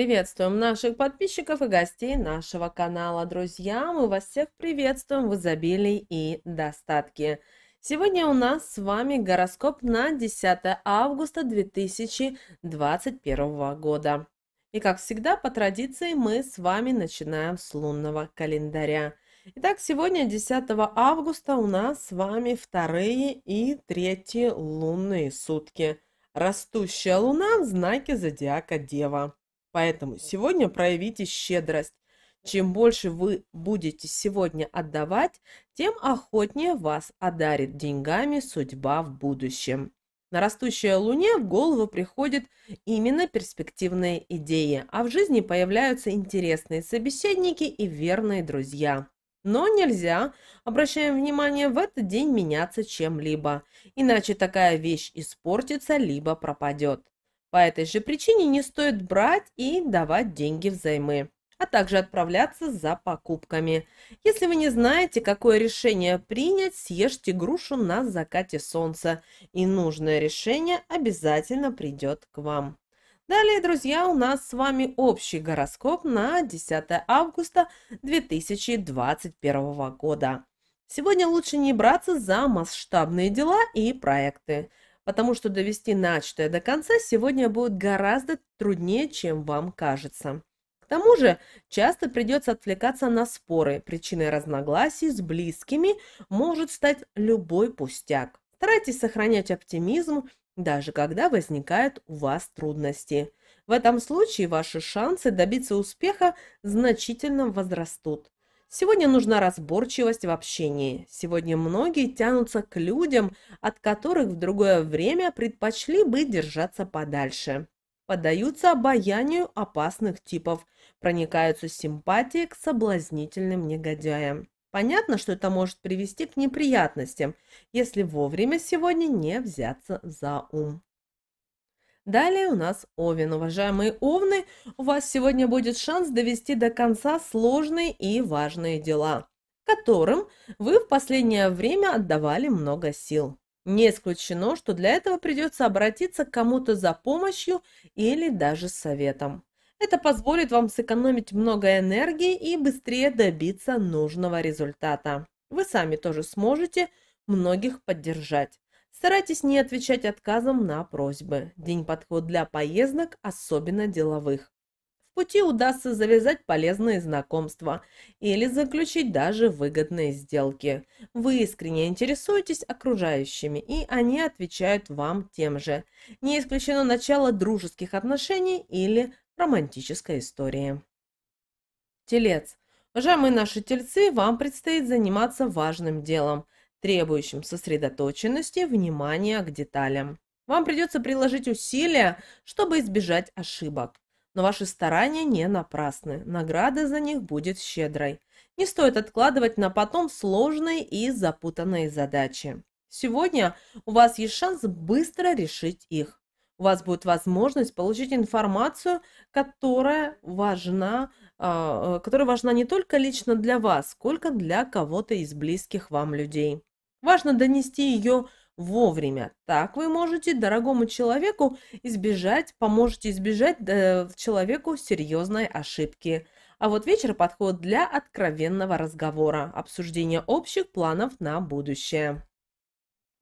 Приветствуем наших подписчиков и гостей нашего канала. Друзья, мы вас всех приветствуем в изобилии и достатке. Сегодня у нас с вами гороскоп на 10 августа 2021 года. И как всегда, по традиции, мы с вами начинаем с лунного календаря. Итак, сегодня 10 августа у нас с вами вторые и третьи лунные сутки. Растущая луна в знаке зодиака Дева. Поэтому сегодня проявите щедрость. Чем больше вы будете сегодня отдавать, тем охотнее вас одарит деньгами судьба в будущем. На растущей луне в голову приходят именно перспективные идеи, а в жизни появляются интересные собеседники и верные друзья. Но нельзя, обращаем внимание, в этот день меняться чем-либо, иначе такая вещь испортится, либо пропадет. По этой же причине не стоит брать и давать деньги взаймы, а также отправляться за покупками. Если вы не знаете, какое решение принять, съешьте грушу на закате солнца, и нужное решение обязательно придет к вам. Далее, друзья, у нас с вами общий гороскоп на 10 августа 2021 года. Сегодня лучше не браться за масштабные дела и проекты потому что довести начатое до конца сегодня будет гораздо труднее, чем вам кажется. К тому же часто придется отвлекаться на споры. Причиной разногласий с близкими может стать любой пустяк. Старайтесь сохранять оптимизм, даже когда возникают у вас трудности. В этом случае ваши шансы добиться успеха значительно возрастут. Сегодня нужна разборчивость в общении. Сегодня многие тянутся к людям, от которых в другое время предпочли бы держаться подальше. Поддаются обаянию опасных типов, проникаются симпатии к соблазнительным негодяям. Понятно, что это может привести к неприятностям, если вовремя сегодня не взяться за ум. Далее у нас Овен. Уважаемые Овны, у вас сегодня будет шанс довести до конца сложные и важные дела, которым вы в последнее время отдавали много сил. Не исключено, что для этого придется обратиться к кому-то за помощью или даже советом. Это позволит вам сэкономить много энергии и быстрее добиться нужного результата. Вы сами тоже сможете многих поддержать. Старайтесь не отвечать отказом на просьбы. День подход для поездок, особенно деловых. В пути удастся завязать полезные знакомства или заключить даже выгодные сделки. Вы искренне интересуетесь окружающими, и они отвечают вам тем же. Не исключено начало дружеских отношений или романтической истории. Телец. Уважаемые наши тельцы, вам предстоит заниматься важным делом – требующим сосредоточенности, внимания к деталям. Вам придется приложить усилия, чтобы избежать ошибок. Но ваши старания не напрасны, награда за них будет щедрой. Не стоит откладывать на потом сложные и запутанные задачи. Сегодня у вас есть шанс быстро решить их. У вас будет возможность получить информацию, которая важна, э, которая важна не только лично для вас, сколько для кого-то из близких вам людей. Важно донести ее вовремя. Так вы можете дорогому человеку избежать, поможете избежать э, человеку серьезной ошибки. А вот вечер подходит для откровенного разговора, обсуждения общих планов на будущее.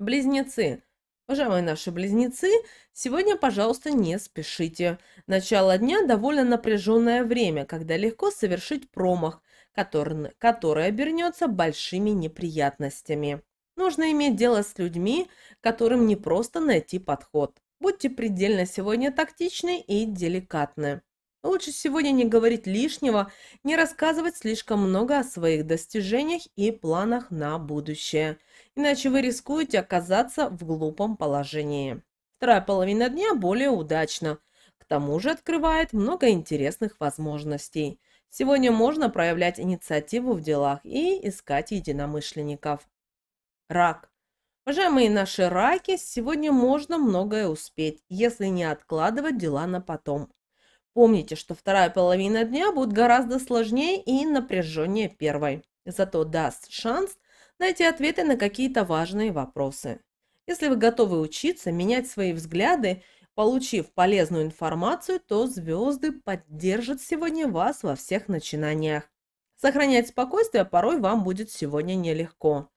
Близнецы. Уважаемые наши близнецы, сегодня, пожалуйста, не спешите. Начало дня довольно напряженное время, когда легко совершить промах, который, который обернется большими неприятностями. Нужно иметь дело с людьми, которым не просто найти подход. Будьте предельно сегодня тактичны и деликатны. Лучше сегодня не говорить лишнего, не рассказывать слишком много о своих достижениях и планах на будущее, иначе вы рискуете оказаться в глупом положении. Вторая половина дня более удачна, к тому же открывает много интересных возможностей. Сегодня можно проявлять инициативу в делах и искать единомышленников. Рак. Уважаемые наши раки, сегодня можно многое успеть, если не откладывать дела на потом. Помните, что вторая половина дня будет гораздо сложнее и напряженнее первой, зато даст шанс найти ответы на какие-то важные вопросы. Если вы готовы учиться, менять свои взгляды, получив полезную информацию, то звезды поддержат сегодня вас во всех начинаниях. Сохранять спокойствие порой вам будет сегодня нелегко.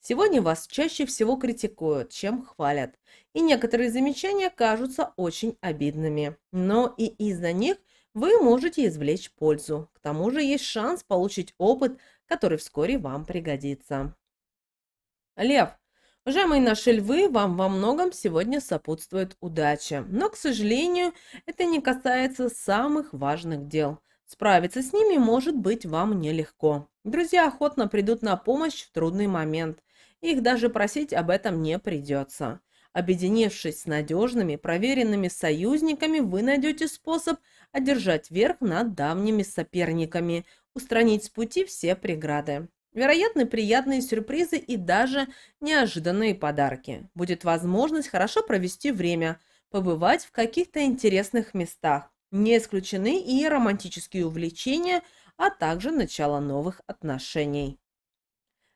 Сегодня вас чаще всего критикуют, чем хвалят, и некоторые замечания кажутся очень обидными, но и из-за них вы можете извлечь пользу. К тому же есть шанс получить опыт, который вскоре вам пригодится. Лев. Уважаемые наши львы, вам во многом сегодня сопутствует удача, но, к сожалению, это не касается самых важных дел. Справиться с ними может быть вам нелегко. Друзья охотно придут на помощь в трудный момент, их даже просить об этом не придется. Объединившись с надежными, проверенными союзниками, вы найдете способ одержать верх над давними соперниками, устранить с пути все преграды. Вероятны приятные сюрпризы и даже неожиданные подарки. Будет возможность хорошо провести время, побывать в каких-то интересных местах. Не исключены и романтические увлечения, а также начало новых отношений.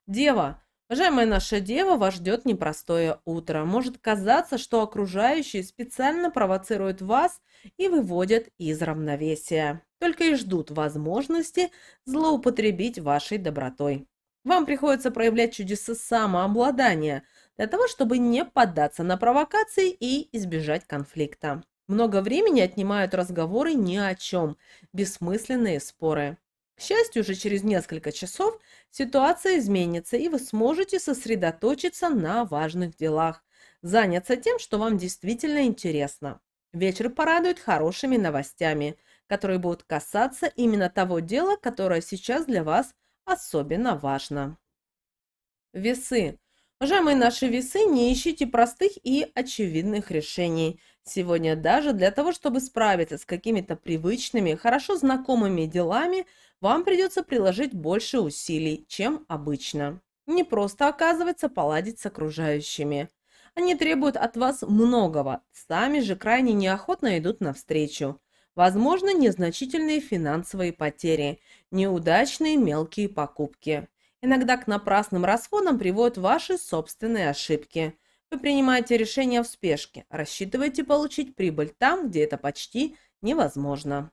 Дева, Уважаемая наша дева, вас ждет непростое утро. Может казаться, что окружающие специально провоцируют вас и выводят из равновесия. Только и ждут возможности злоупотребить вашей добротой. Вам приходится проявлять чудеса самообладания для того, чтобы не поддаться на провокации и избежать конфликта. Много времени отнимают разговоры ни о чем, бессмысленные споры. К счастью, уже через несколько часов ситуация изменится, и вы сможете сосредоточиться на важных делах, заняться тем, что вам действительно интересно. Вечер порадует хорошими новостями, которые будут касаться именно того дела, которое сейчас для вас особенно важно. Весы. Уважаемые наши весы, не ищите простых и очевидных решений – Сегодня даже для того, чтобы справиться с какими-то привычными, хорошо знакомыми делами, вам придется приложить больше усилий, чем обычно. Не просто, оказывается, поладить с окружающими. Они требуют от вас многого, сами же крайне неохотно идут навстречу. Возможно, незначительные финансовые потери, неудачные мелкие покупки. Иногда к напрасным расходам приводят ваши собственные ошибки – вы принимаете решение в спешке, рассчитываете получить прибыль там, где это почти невозможно.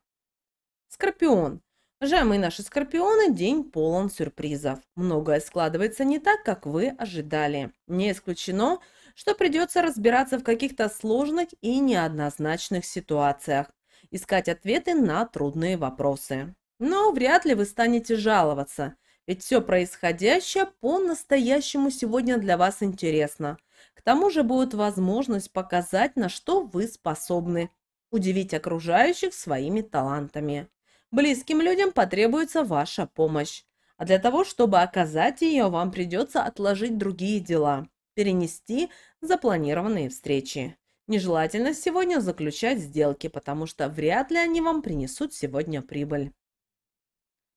Скорпион. Уважаемые наши скорпионы, день полон сюрпризов. Многое складывается не так, как вы ожидали. Не исключено, что придется разбираться в каких-то сложных и неоднозначных ситуациях, искать ответы на трудные вопросы. Но вряд ли вы станете жаловаться, ведь все происходящее по-настоящему сегодня для вас интересно – к тому же будет возможность показать, на что вы способны, удивить окружающих своими талантами. Близким людям потребуется ваша помощь, а для того, чтобы оказать ее, вам придется отложить другие дела, перенести запланированные встречи. Нежелательно сегодня заключать сделки, потому что вряд ли они вам принесут сегодня прибыль.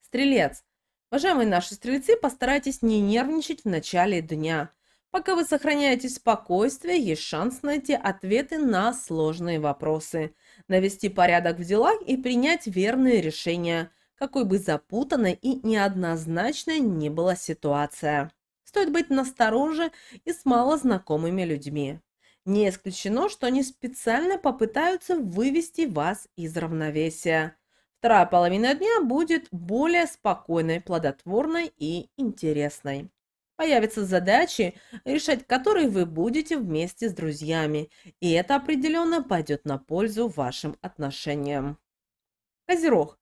Стрелец. Уважаемые наши стрельцы, постарайтесь не нервничать в начале дня – Пока вы сохраняете спокойствие, есть шанс найти ответы на сложные вопросы, навести порядок в делах и принять верные решения, какой бы запутанной и неоднозначной ни была ситуация. Стоит быть настороже и с малознакомыми людьми. Не исключено, что они специально попытаются вывести вас из равновесия. Вторая половина дня будет более спокойной, плодотворной и интересной появятся задачи, решать которые вы будете вместе с друзьями, и это определенно пойдет на пользу вашим отношениям. Козерог.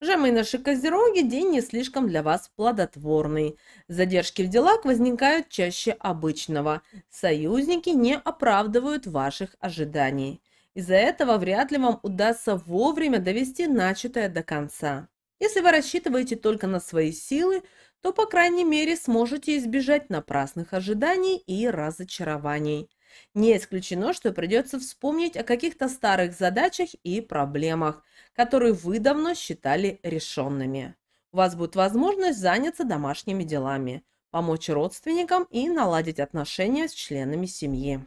Уважаемые наши козероги, день не слишком для вас плодотворный. Задержки в делах возникают чаще обычного. Союзники не оправдывают ваших ожиданий. Из-за этого вряд ли вам удастся вовремя довести начатое до конца. Если вы рассчитываете только на свои силы, то, по крайней мере, сможете избежать напрасных ожиданий и разочарований. Не исключено, что придется вспомнить о каких-то старых задачах и проблемах, которые вы давно считали решенными. У вас будет возможность заняться домашними делами, помочь родственникам и наладить отношения с членами семьи.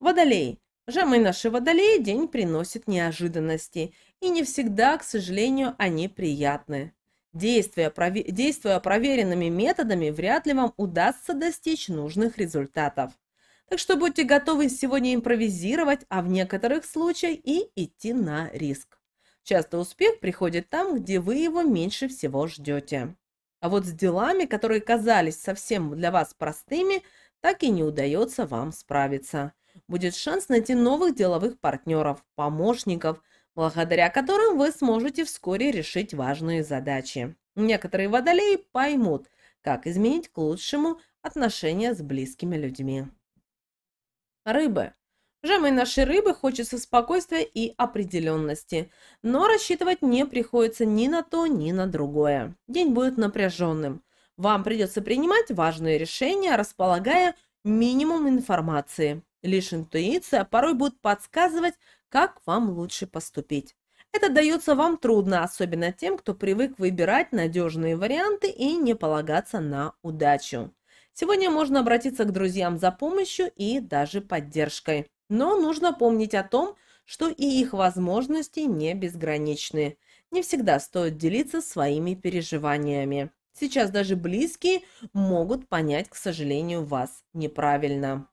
Водолей. Жамы наши водолеи день приносит неожиданности, и не всегда, к сожалению, они приятны. Действуя, прове... Действуя проверенными методами, вряд ли вам удастся достичь нужных результатов. Так что будьте готовы сегодня импровизировать, а в некоторых случаях и идти на риск. Часто успех приходит там, где вы его меньше всего ждете. А вот с делами, которые казались совсем для вас простыми, так и не удается вам справиться. Будет шанс найти новых деловых партнеров, помощников – благодаря которым вы сможете вскоре решить важные задачи. Некоторые водолеи поймут, как изменить к лучшему отношения с близкими людьми. Рыбы. Жамой нашей рыбы хочется спокойствия и определенности, но рассчитывать не приходится ни на то, ни на другое. День будет напряженным. Вам придется принимать важные решения, располагая минимум информации. Лишь интуиция порой будет подсказывать, как вам лучше поступить. Это дается вам трудно, особенно тем, кто привык выбирать надежные варианты и не полагаться на удачу. Сегодня можно обратиться к друзьям за помощью и даже поддержкой. Но нужно помнить о том, что и их возможности не безграничны. Не всегда стоит делиться своими переживаниями. Сейчас даже близкие могут понять, к сожалению, вас неправильно.